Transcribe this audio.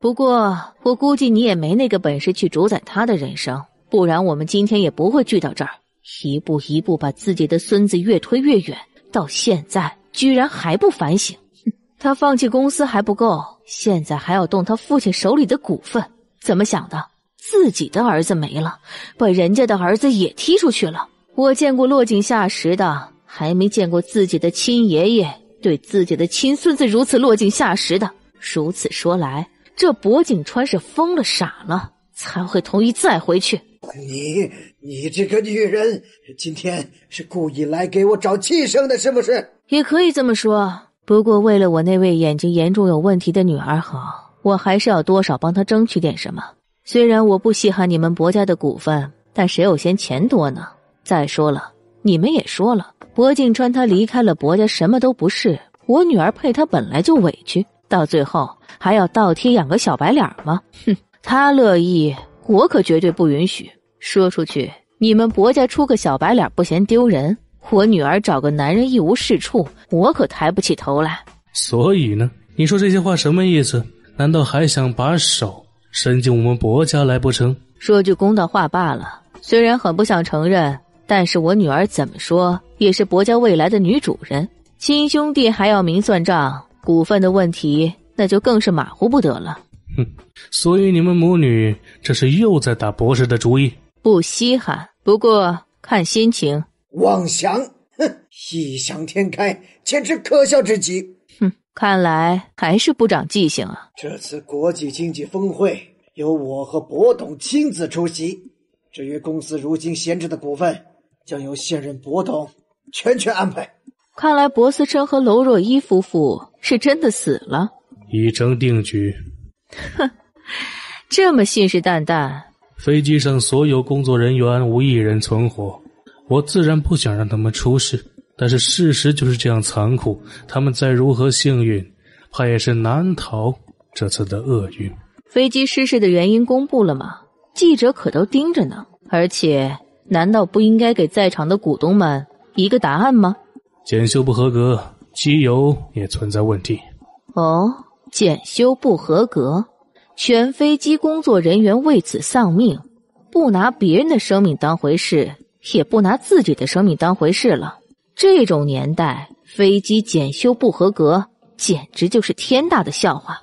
不过，我估计你也没那个本事去主宰他的人生，不然我们今天也不会聚到这儿。一步一步把自己的孙子越推越远，到现在居然还不反省。他放弃公司还不够，现在还要动他父亲手里的股份，怎么想的？自己的儿子没了，把人家的儿子也踢出去了。我见过落井下石的，还没见过自己的亲爷爷对自己的亲孙子如此落井下石的。如此说来。这薄景川是疯了、傻了，才会同意再回去。你，你这个女人，今天是故意来给我找气生的，是不是？也可以这么说。不过为了我那位眼睛严重有问题的女儿好，我还是要多少帮她争取点什么。虽然我不稀罕你们薄家的股份，但谁又嫌钱多呢？再说了，你们也说了，薄景川他离开了薄家什么都不是，我女儿配他本来就委屈。到最后还要倒贴养个小白脸吗？哼，他乐意，我可绝对不允许。说出去，你们薄家出个小白脸不嫌丢人？我女儿找个男人一无是处，我可抬不起头来。所以呢？你说这些话什么意思？难道还想把手伸进我们薄家来不成？说句公道话罢了。虽然很不想承认，但是我女儿怎么说也是薄家未来的女主人。亲兄弟还要明算账。股份的问题，那就更是马虎不得了。哼，所以你们母女这是又在打博士的主意？不稀罕。不过看心情。妄想，哼，异想天开，简直可笑至极。哼，看来还是不长记性啊。这次国际经济峰会由我和博董亲自出席。至于公司如今闲置的股份，将由现任博董全权安排。看来博思琛和娄若依夫妇是真的死了，已成定局。哼，这么信誓旦旦。飞机上所有工作人员无一人存活，我自然不想让他们出事。但是事实就是这样残酷，他们再如何幸运，怕也是难逃这次的厄运。飞机失事的原因公布了吗？记者可都盯着呢。而且，难道不应该给在场的股东们一个答案吗？检修不合格，机油也存在问题。哦，检修不合格，全飞机工作人员为此丧命，不拿别人的生命当回事，也不拿自己的生命当回事了。这种年代，飞机检修不合格，简直就是天大的笑话。